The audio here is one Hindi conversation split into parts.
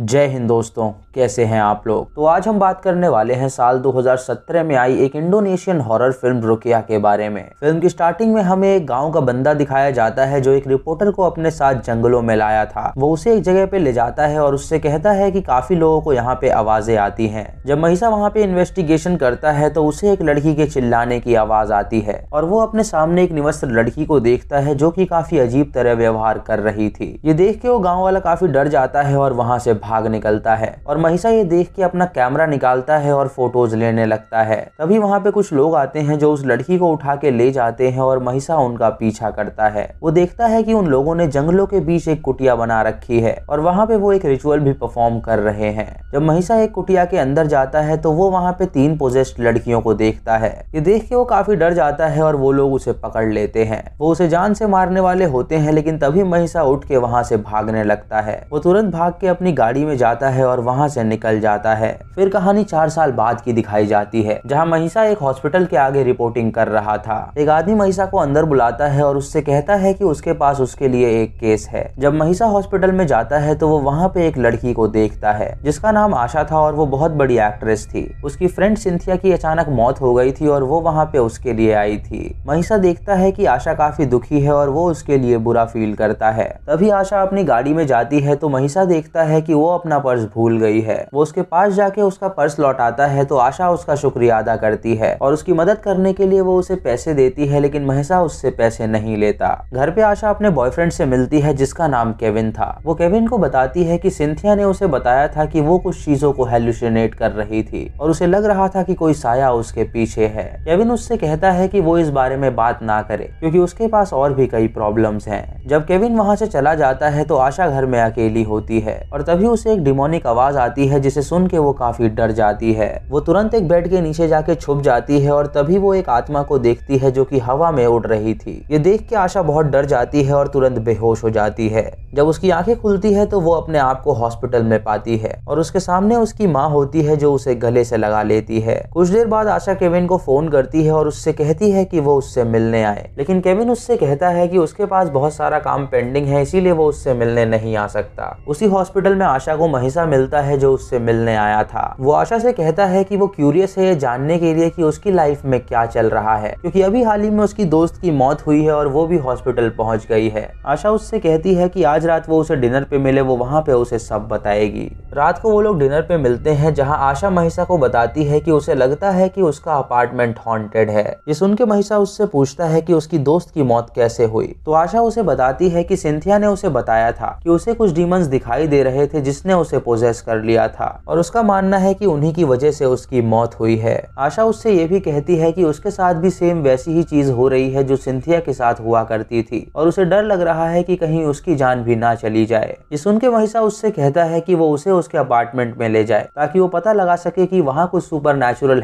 जय हिंद दोस्तों कैसे हैं आप लोग तो आज हम बात करने वाले हैं साल 2017 में आई एक इंडोनेशियन हॉरर फिल्म रुकिया के बारे में फिल्म की स्टार्टिंग में हमें एक गांव का बंदा दिखाया जाता है जो एक रिपोर्टर को अपने साथ जंगलों में लाया था वो उसे एक जगह पे ले जाता है और उससे कहता है की काफी लोगों को यहाँ पे आवाजें आती है जब महिषा वहाँ पे इन्वेस्टिगेशन करता है तो उसे एक लड़की के चिल्लाने की आवाज आती है और वो अपने सामने एक निवस्त्र लड़की को देखता है जो की काफी अजीब तरह व्यवहार कर रही थी ये देख के वो गाँव वाला काफी डर जाता है और वहाँ से भाग निकलता है और महिषा ये देख के अपना कैमरा निकालता है और फोटोज लेने लगता है तभी वहाँ पे कुछ लोग आते हैं जो उस लड़की को उठा के ले जाते हैं और महिषा उनका पीछा करता है वो देखता है की उन लोगों ने जंगलों के बीच एक कुटिया बना रखी है और वहाँ पे वो एक रिचुअल भी परफॉर्म कर रहे हैं जब महिषा एक कुटिया के अंदर जाता है तो वो वहाँ पे तीन पोजेस्ट लड़कियों को देखता है ये देख के वो काफी डर जाता है और वो लोग उसे पकड़ लेते हैं वो उसे जान से मारने वाले होते हैं लेकिन तभी महिषा उठ के वहाँ से भागने लगता है वो तुरंत भाग के अपनी गाड़ी नदी में जाता है और वहाँ से निकल जाता है फिर कहानी चार साल बाद की दिखाई जाती है जहाँ महिषा एक हॉस्पिटल के आगे रिपोर्टिंग कर रहा था एक आदमी महिषा को अंदर बुलाता है और उससे कहता है की उसके पास उसके लिए एक केस है जब महिषा हॉस्पिटल में जाता है तो वो वहाँ पे एक लड़की को देखता है जिसका नाम आशा था और वो बहुत बड़ी एक्ट्रेस थी उसकी फ्रेंड सिंथिया की अचानक मौत हो गई थी और वो वहाँ पे उसके लिए आई थी महिषा देखता है कि आशा काफी दुखी है और वो उसके लिए बुरा फील करता है तभी आशा अपनी गाड़ी में जाती है तो महिषा देखता है कि वो अपना पर्स भूल गई है वो उसके पास जाके उसका पर्स लौटाता है तो आशा उसका शुक्रिया अदा करती है और उसकी मदद करने के लिए वो उसे पैसे देती है लेकिन महसा उससे पैसे नहीं लेता घर पे आशा अपने बॉयफ्रेंड से मिलती है जिसका नाम केविन था वो केविन को बताती है की सिंथिया ने उसे बताया था की वो कुछ चीजों को हेलुसिनेट कर रही थी और उसे लग रहा था की कोई साया उसके पीछे है केविन उससे कहता है की वो इस बारे में बात ना करे क्योंकि उसके पास और भी कई प्रॉब्लम्स हैं जब केविन वहां से चला जाता है तो आशा घर में अकेली होती है और तभी तभी उसे एक डिमोनिक आवाज आती है जिसे सुन के वो काफी डर जाती है वो तुरंत एक बेड के नीचे जाके छुप जाती है और तभी वो एक आत्मा को देखती है जो कि हवा में उड़ रही थी ये देख के आशा बहुत डर जाती है और तुरंत बेहोश हो जाती है जब उसकी आंखें खुलती है तो वो अपने आप को हॉस्पिटल में पाती है और उसके सामने उसकी माँ होती है जो उसे गले से लगा लेती है कुछ देर बाद आशा केविन को फोन करती है और उससे कहती है कि वो उससे मिलने आए लेकिन केविन उससे कहता है कि उसके पास बहुत सारा काम पेंडिंग है इसीलिए वो उससे मिलने नहीं आ सकता उसी हॉस्पिटल में आशा को महिषा मिलता है जो उससे मिलने आया था वो आशा से कहता है कि वो क्यूरियस है ये जानने के लिए कि उसकी लाइफ में क्या चल रहा है क्योंकि अभी हाल ही में उसकी दोस्त की मौत हुई है और वो भी हॉस्पिटल पहुंच गई है आशा उससे कहती है कि आज रात वो उसे डिनर पे मिले वो वहाँ पे उसे सब बताएगी रात को वो लोग डिनर पे मिलते हैं जहाँ आशा महिषा को बताती है कि उसे लगता है कि उसका अपार्टमेंट हॉन्टेड है ये सुन के महिषा उससे पूछता है कि उसकी दोस्त की मौत कैसे हुई तो आशा उसे बताती है कि सिंथिया ने उसे बताया था कि उसे कुछ डीमंस दिखाई दे रहे थे जिसने उसे पोजेस कर लिया था और उसका मानना है कि उन्हीं की वजह से उसकी मौत हुई है आशा उससे ये भी कहती है कि उसके साथ भी सेम वैसी ही चीज हो रही है जो सिंथिया के साथ हुआ करती थी और उसे डर लग रहा है कि कहीं उसकी जान भी ना चली जाए ये सुन के महिषा उससे कहता है कि वो उसे उसके अपार्टमेंट में ले जाए ताकि वो पता लगा सके कि वहाँ कुछ सुपर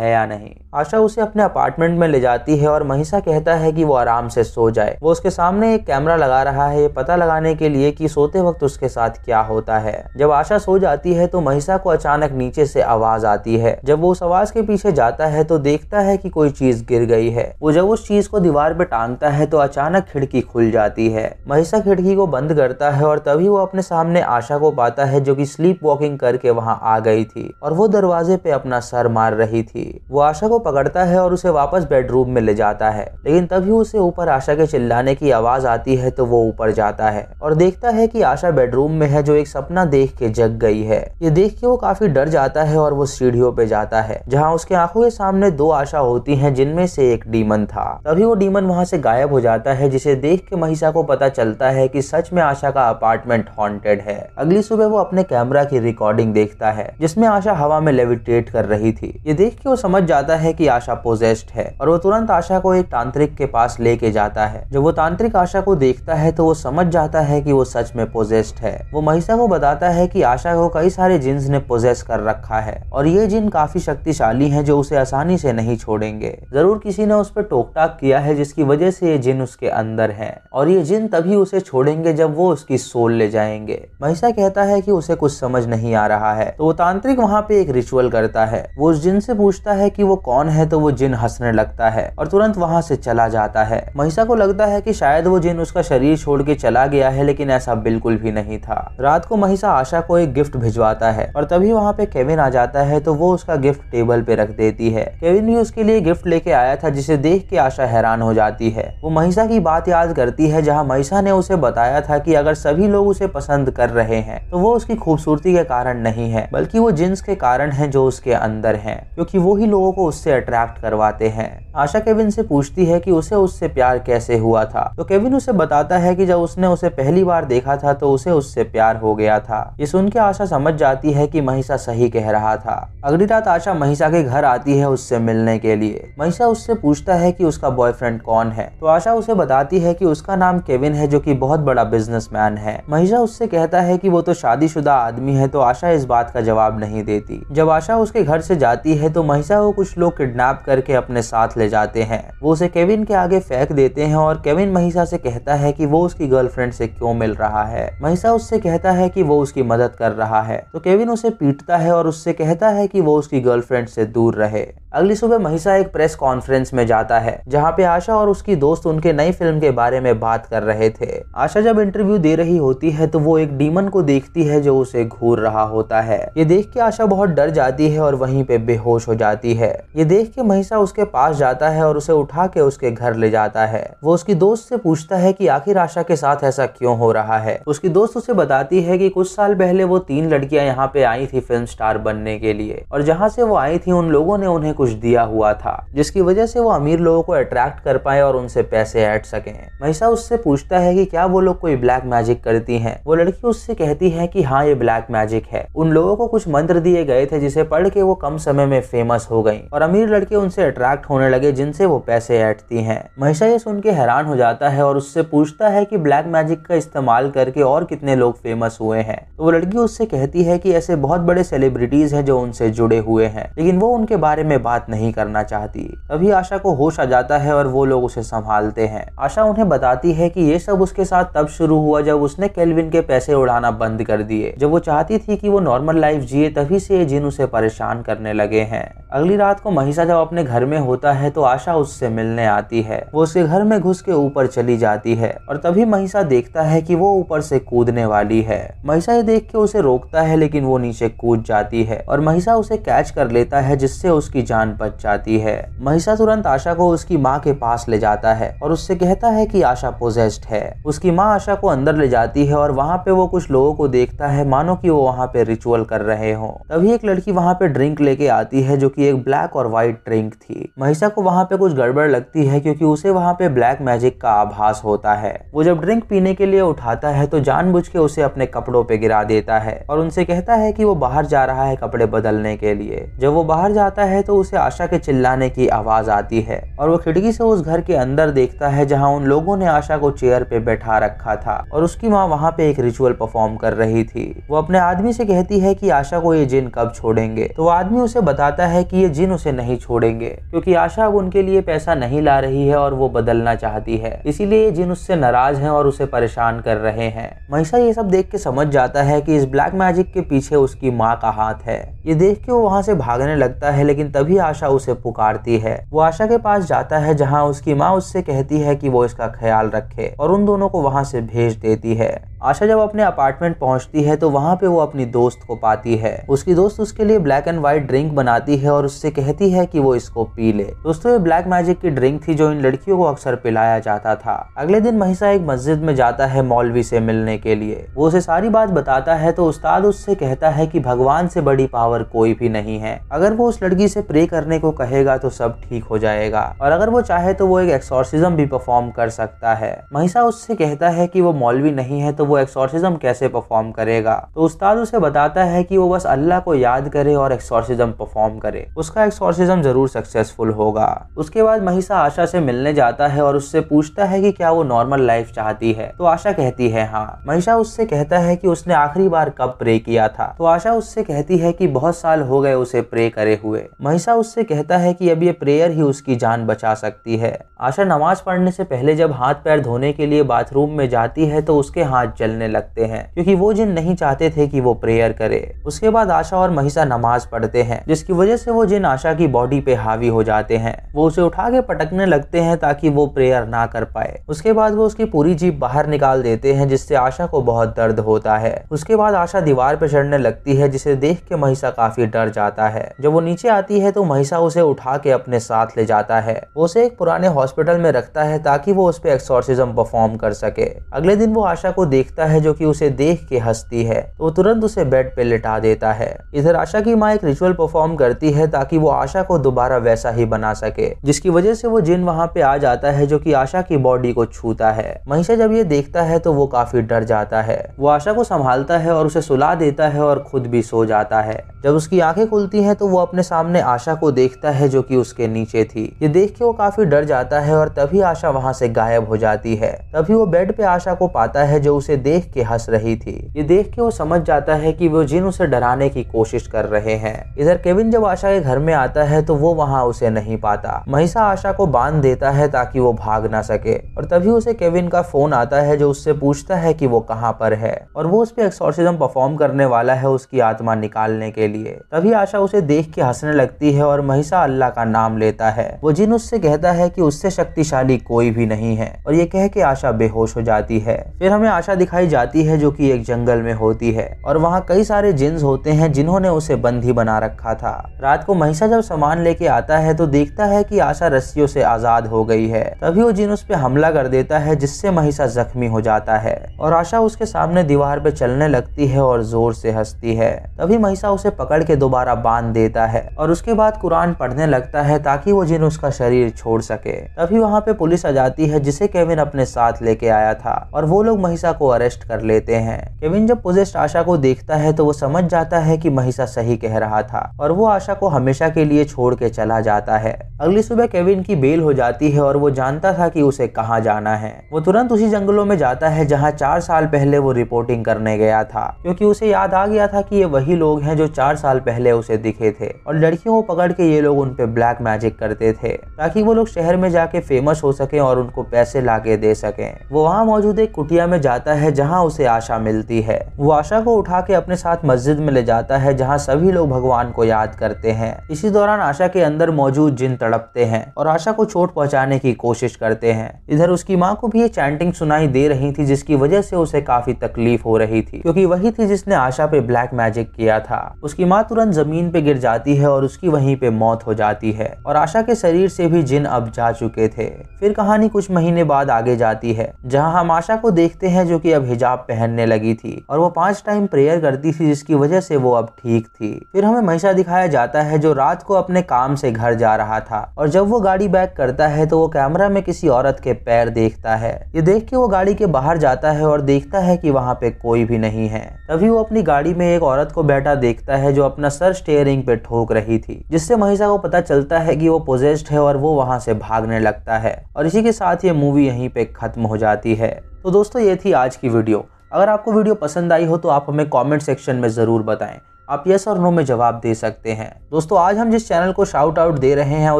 है या नहीं आशा उसे अपने अपार्टमेंट में ले जाती है और महिषा कहता है कि वो आराम से सो जाए वो उसके सामने एक कैमरा लगा रहा है पता लगाने के लिए कि सोते वक्त उसके साथ क्या होता है जब जब आशा सो जाती है तो महिषा को अचानक नीचे से आवाज आती है जब वो उस आवाज के पीछे जाता है तो देखता है कि कोई चीज गिर गई है वो जब उस चीज को दीवार पे टांगता है तो अचानक खिड़की खुल जाती है महिषा खिड़की को बंद करता है और तभी वो अपने सामने आशा को पाता है जो की स्लीप वॉकिंग करके वहाँ आ गई थी और वो दरवाजे पे अपना सर मार रही थी वो आशा को पकड़ता है और उसे वापस बेडरूम में ले जाता है लेकिन तभी उसे ऊपर आशा के चिल्लाने की आवाज आती है तो वो ऊपर जाता है और देखता है कि आशा बेडरूम में है जो एक सपना देख के जग गई है ये देख के वो काफी डर जाता है और वो सीढ़ियों पे जाता है जहाँ उसके आंखों के सामने दो आशा होती है जिनमें से एक डीमन था तभी वो डीमन वहाँ से गायब हो जाता है जिसे देख के महिषा को पता चलता है की सच में आशा का अपार्टमेंट हॉन्टेड है अगली सुबह वो अपने कैमरा की रिकॉर्डिंग देखता है जिसमे आशा हवा में लेविटेट कर रही थी ये देख के वो समझ जाता है की आशा पोजेस्ट है और वो तुरंत आशा को एक तांत्रिक के पास लेके जाता है जब वो तांत्रिक आशा को देखता है तो वो समझ जाता है की वो सच में पोजेस्ट है वो महिषा को बताता है कि आशा को कई सारे जिन्स ने पोजेस कर रखा है और ये जिन काफी शक्तिशाली हैं जो उसे आसानी से नहीं छोड़ेंगे जरूर किसी ने उस पर टोक टाक किया है जिसकी वजह से ये जिन उसके अंदर है और ये जिन तभी उसे छोड़ेंगे जब वो उसकी सोल ले जाएंगे महिषा कहता है कि उसे कुछ समझ नहीं आ रहा है तो वो तांत्रिक वहाँ पे एक रिचुअल करता है वो उस जिन से पूछता है कि वो कौन है तो वो जिन हंसने लगता है और तुरंत वहाँ से चला जाता है महिषा को लगता है कि शायद वो जिन उसका शरीर छोड़ के चला गया है लेकिन ऐसा बिल्कुल भी नहीं था रात को महिषा आशा एलिसा को एक गिफ्ट भिजवाता है और तभी वहाँ पे केविन आ जाता है तो वो उसका गिफ्ट टेबल पे रख देती है केविन भी उसके लिए गिफ्ट लेके आया था जिसे देख के आशा हैरान हो जाती है वो महिषा की बात याद करती है जहाँ महिषा ने उसे बताया था की अगर सभी लोग उसे पसंद कर रहे हैं तो वो उसकी खूबसूरती के कारण नहीं है बल्कि वो जिन्स के कारण है जो उसके अंदर है क्योंकि वो ही लोगों को उससे अट्रैक्ट करवाते हैं आशा केविन से पूछती है कि उसे उससे प्यार कैसे हुआ था तो केविन उसे बताता है कि जब उसने उसे पहली बार देखा था तो उसे उससे प्यार हो गया था ये सुन के आशा समझ जाती है कि महिषा सही कह रहा था अगली रात आशा महिषा के घर आती है उससे मिलने के लिए महिषा उससे पूछता है कि उसका बॉयफ्रेंड कौन है तो आशा उसे बताती है कि उसका नाम केविन है जो कि बहुत बड़ा बिजनेसमैन है महिषा उससे कहता है कि वो तो शादीशुदा आदमी है तो आशा इस बात का जवाब नहीं देती जब आशा उसके घर से जाती है तो महिषा को कुछ लोग किडनैप करके अपने साथ ले जाते हैं वो उसे केविन के आगे फेंक देते हैं और केविन महिषा से कहता है कि वो उसकी गर्लफ्रेंड से क्यों मिल रहा है महिषा उससे कहता है कि वो उसकी मदद कर रहा है तो केविन उसे पीटता है और उससे कहता है कि वो उसकी गर्लफ्रेंड से दूर रहे अगली सुबह महिषा एक प्रेस कॉन्फ्रेंस में जाता है जहाँ पे आशा और उसकी दोस्त उनके नई फिल्म के बारे में बात कर रहे थे आशा जब इंटरव्यू दे रही होती है तो वो एक डीमन को देखती है जो उसे घूर रहा होता है ये देख के आशा बहुत डर जाती है और वहीं पे बेहोश हो जाती है ये देख के महिषा उसके पास जा जाता है और उसे उठा के उसके घर ले जाता है वो उसकी दोस्त से पूछता है कि आखिर आशा के साथ ऐसा क्यों हो रहा है उसकी दोस्त उसे बताती है कि कुछ साल पहले वो तीन लड़कियां यहाँ पे आई थी फिल्म स्टार बनने के लिए और जहाँ से वो आई थी उन लोगों ने उन्हें कुछ दिया हुआ था जिसकी वजह से वो अमीर लोगों को अट्रैक्ट कर पाए और उनसे पैसे ऐट सके महिषा उससे पूछता है की क्या वो लोग कोई ब्लैक मैजिक करती है वो लड़की उससे कहती है की हाँ ये ब्लैक मैजिक है उन लोगों को कुछ मंत्र दिए गए थे जिसे पढ़ के वो कम समय में फेमस हो गई और अमीर लड़के उनसे अट्रैक्ट होने लगे लगे जिनसे वो पैसे ऐटती हैं महिषा ये सुन के हैरान हो जाता है और उससे पूछता है कि ब्लैक मैजिक का इस्तेमाल करके और कितने लोग फेमस हुए हैं तो वो लड़की उससे कहती है कि ऐसे बहुत बड़े सेलिब्रिटीज हैं जो उनसे जुड़े हुए हैं लेकिन वो उनके बारे में बात नहीं करना चाहती तभी आशा को होश आ जाता है और वो लोग उसे संभालते हैं आशा उन्हें बताती है कि ये सब उसके साथ तब शुरू हुआ जब उसने केल्विन के पैसे उड़ाना बंद कर दिए जब वो चाहती थी कि वो नॉर्मल लाइफ जिए तभी से ये जिन उसे परेशान करने लगे हैं अगली रात को महिषा जब अपने घर में होता है है तो आशा उससे मिलने आती है वो उसके घर में घुस के ऊपर चली जाती है और तभी महिषा देखता है कि वो ऊपर से कूदने वाली है महिषा ये देख के उसे रोकता है लेकिन वो नीचे कूद जाती है और महिषा उसे कैच कर लेता है जिससे उसकी जान बच जाती है महिषा तुरंत आशा को उसकी माँ के पास ले जाता है और उससे कहता है कि आशा पोजेस्ट है उसकी माँ आशा को अंदर ले जाती है और वहाँ पे वो कुछ लोगों को देखता है मानो कि वो वहाँ पे रिचुअल कर रहे हो तभी एक लड़की वहाँ पे ड्रिंक लेके आती है जो कि एक ब्लैक और व्हाइट ड्रिंक थी महिषा को को वहाँ पे कुछ गड़बड़ लगती है क्योंकि उसे वहाँ पे ब्लैक मैजिक का आभास होता है वो जब ड्रिंक पीने के लिए उठाता है तो जानबूझ के उसे अपने कपड़ों पे गिरा देता है और उनसे कहता है कि वो बाहर जा रहा है कपड़े बदलने के लिए जब वो बाहर जाता है तो उसे आशा के चिल्लाने की आवाज आती है और वो खिड़की से उस घर के अंदर देखता है जहाँ उन लोगों ने आशा को चेयर पे बैठा रखा था और उसकी माँ वहाँ पे एक रिचुअल परफॉर्म कर रही थी वो अपने आदमी से कहती है की आशा को ये जिन कब छोड़ेंगे तो वो आदमी उसे बताता है की ये जिन उसे नहीं छोड़ेंगे क्योंकि आशा अब उनके लिए पैसा नहीं ला रही है और वो बदलना चाहती है इसीलिए जिन उससे नाराज है और उसे परेशान कर रहे हैं महिषा ये सब देख के समझ जाता है की इस ब्लैक मैजिक के पीछे उसकी माँ का हाथ है ये देख के वो वहाँ से भागने लगता है लेकिन तभी आशा उसे पुकारती है वो आशा के पास जाता है जहाँ उसकी माँ उससे कहती है की वो इसका ख्याल रखे और उन दोनों को वहाँ से भेज देती है आशा जब अपने अपार्टमेंट पहुंचती है तो वहां पे वो अपनी दोस्त को पाती है उसकी दोस्त उसके लिए ब्लैक एंड व्हाइट ड्रिंक बनाती है और उससे कहती है कि वो इसको पी ले दोस्तों ये ब्लैक मैजिक की ड्रिंक थी जो इन लड़कियों को अक्सर पिलाया जाता था अगले दिन महिषा एक मस्जिद में जाता है मौलवी से मिलने के लिए वो उसे सारी बात बताता है तो उस्ताद उससे कहता है की भगवान से बड़ी पावर कोई भी नहीं है अगर वो उस लड़की से प्रे करने को कहेगा तो सब ठीक हो जाएगा और अगर वो चाहे तो वो एक एक्सोरसिज्म भी परफॉर्म कर सकता है महिषा उससे कहता है की वो मौलवी नहीं है तो वो एक्सॉर्सिज्म कैसे परफॉर्म करेगा तो उस्ताद उसे बताता है कि वो बस अल्लाह को याद करे और एक्सॉर्सिज्म परफॉर्म करे उसका एक्सॉर्सिज्म जरूर सक्सेसफुल होगा उसके बाद महिषा आशा से मिलने जाता है और उससे पूछता है कि क्या वो नॉर्मल लाइफ चाहती है तो आशा कहती है हाँ महिषा उससे कहता है कि उसने आखिरी बार कब प्रे किया था तो आशा उससे कहती है कि बहुत साल हो गए उसे प्रे करे हुए महिषा उससे कहता है कि अब ये प्रेयर ही उसकी जान बचा सकती है आशा नमाज पढ़ने से पहले जब हाथ पैर धोने के लिए बाथरूम में जाती है तो उसके हाथ चलने लगते हैं क्योंकि वो जिन नहीं चाहते थे कि वो प्रेयर करे उसके बाद आशा और महिषा नमाज पढ़ते हैं जिसकी वजह से वो जिन आशा की बॉडी पे हावी हो जाते हैं वो उसे उठा के पटकने लगते हैं ताकि वो प्रेयर ना कर पाए उसके बाद वो उसकी पूरी जीप बाहर निकाल देते हैं जिससे आशा को बहुत दर्द होता है उसके बाद आशा दीवार पे चढ़ने लगती है जिसे देख के महिषा काफी डर जाता है जब वो नीचे आती है तो महिषा उसे उठा के अपने साथ ले जाता है वो उसे एक पुराने हॉस्पिटल में रखता है ताकि वो उस पर एक्सोरसिज्म परफॉर्म कर सके अगले दिन वो आशा को देख देखता है जो कि उसे देख के हंसती है तो तुरंत उसे बेड पे लिटा देता है इधर आशा की माँ एक रिचुअल परफॉर्म करती है ताकि वो आशा को दोबारा वैसा ही बना सके जिसकी वजह से वो जिन वहाँ पे आ जाता है जो की आशा की बॉडी को छूता है महिषा जब ये देखता है तो वो काफी डर जाता है वो आशा को संभालता है और उसे सुला देता है और खुद भी सो जाता है जब उसकी आंखें खुलती हैं तो वो अपने सामने आशा को देखता है जो कि उसके नीचे थी ये देख के वो काफी डर जाता है और तभी आशा वहां से गायब हो जाती है तभी वो बेड पे आशा को पाता है जो उसे देख के हंस रही थी ये देख के वो समझ जाता है कि वो जिन उसे डराने की कोशिश कर रहे हैं इधर केविन जब आशा के घर में आता है तो वो वहाँ उसे नहीं पाता महिषा आशा को बांध देता है ताकि वो भाग ना सके और तभी उसे केविन का फोन आता है जो उससे पूछता है कि वो कहाँ पर है और वो उस पर एक्सोर्सिज्म परफॉर्म करने वाला है उसकी आत्मा निकालने के लिए तभी आशा उसे देख के हंसने लगती है और महिषा अल्लाह का नाम लेता है वो जिन उससे कहता है कि उससे शक्तिशाली कोई भी नहीं है और ये कह के आशा बेहोश हो जाती है फिर हमें आशा दिखा दिखाई जाती है जो कि एक जंगल में होती है और वहाँ कई सारे जिन्स होते हैं जिन्होंने उसे बंदी बना रखा था रात को महिषा जब सामान लेके आता है तो देखता है कि आशा रस्सियों से आजाद हो गई है तभी वो जिन उस पर हमला कर देता है जिससे महिषा जख्मी हो जाता है और आशा उसके सामने दीवार पे चलने लगती है और जोर से हंसती है तभी महिषा उसे पकड़ के दोबारा बांध देता है और उसके बाद कुरान पढ़ने लगता है ताकि वो जिन उसका शरीर छोड़ सके तभी वहाँ पे पुलिस आ जाती है जिसे केविन अपने साथ लेके आया था और वो लोग महिषा को अरेस्ट कर लेते हैं केविन जब पोजेस्ट आशा को देखता है तो वो समझ जाता है कि महिषा सही कह रहा था और वो आशा को हमेशा के लिए छोड़ के चला जाता है अगली सुबह केविन की बेल हो जाती है और वो जानता था कि उसे कहाँ जाना है वो तुरंत उसी जंगलों में जाता है जहाँ चार साल पहले वो रिपोर्टिंग करने गया था क्योंकि उसे याद आ गया था कि ये वही लोग हैं जो चार साल पहले उसे दिखे थे और लड़कियों को पकड़ के ये लोग उन पे ब्लैक मैजिक करते थे ताकि वो लोग शहर में जाके फेमस हो सके और उनको पैसे ला दे सके वो वहाँ मौजूद एक कुटिया में जाता है है जहाँ उसे आशा मिलती है वो आशा को उठा के अपने साथ मस्जिद में ले जाता है जहाँ सभी लोग भगवान को याद करते हैं इसी दौरान आशा के अंदर मौजूद जिन तड़पते हैं और आशा को चोट पहुंचाने की कोशिश करते हैं इधर उसकी माँ को भी ये चैंटिंग सुनाई दे रही थी जिसकी वजह से उसे काफी तकलीफ हो रही थी क्योंकि वही थी जिसने आशा पे ब्लैक मैजिक किया था उसकी माँ तुरंत जमीन पे गिर जाती है और उसकी वहीं पे मौत हो जाती है और आशा के शरीर से भी जिन अब जा चुके थे फिर कहानी कुछ महीने बाद आगे जाती है जहाँ हम आशा को देखते हैं जो की थी अब हिजाब पहनने लगी थी और वो पांच टाइम प्रेयर करती थी जिसकी वजह से वो अब ठीक थी फिर हमें महिषा दिखाया जाता है जो रात को अपने काम से घर जा रहा था और जब वो गाड़ी बैक करता है तो वो कैमरा में किसी औरत के पैर देखता है ये देख के वो गाड़ी के बाहर जाता है और देखता है की वहाँ पे कोई भी नहीं है तभी वो अपनी गाड़ी में एक औरत को बैठा देखता है जो अपना सर स्टेयरिंग पे ठोक रही थी जिससे महिषा को पता चलता है कि वो पोजेस्ड है और वो वहाँ से भागने लगता है और इसी के साथ ये मूवी यहीं पे खत्म हो जाती है तो दोस्तों ये थी आज की वीडियो अगर आपको वीडियो पसंद आई हो तो आप हमें कमेंट सेक्शन में ज़रूर बताएं आप यस और नो में जवाब दे सकते हैं दोस्तों आज हम जिस चैनल को शाउट आउट दे रहे हैं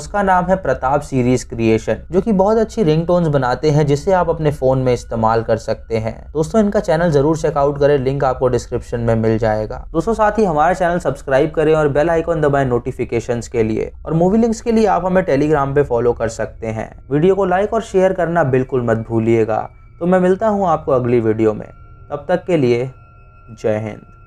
उसका नाम है प्रताप सीरीज क्रिएशन जो कि बहुत अच्छी रिंग बनाते हैं जिसे आप अपने फोन में इस्तेमाल कर सकते हैं दोस्तों इनका चैनल जरूर चेकआउट करें लिंक आपको डिस्क्रिप्शन में मिल जाएगा दोस्तों साथ ही हमारा चैनल सब्सक्राइब करें और बेल आइकॉन दबाए नोटिफिकेशन के लिए और मूवी लिंक्स के लिए आप हमें टेलीग्राम पे फॉलो कर सकते हैं वीडियो को लाइक और शेयर करना बिल्कुल मत भूलिएगा तो मैं मिलता हूँ आपको अगली वीडियो में तब तक के लिए जय हिंद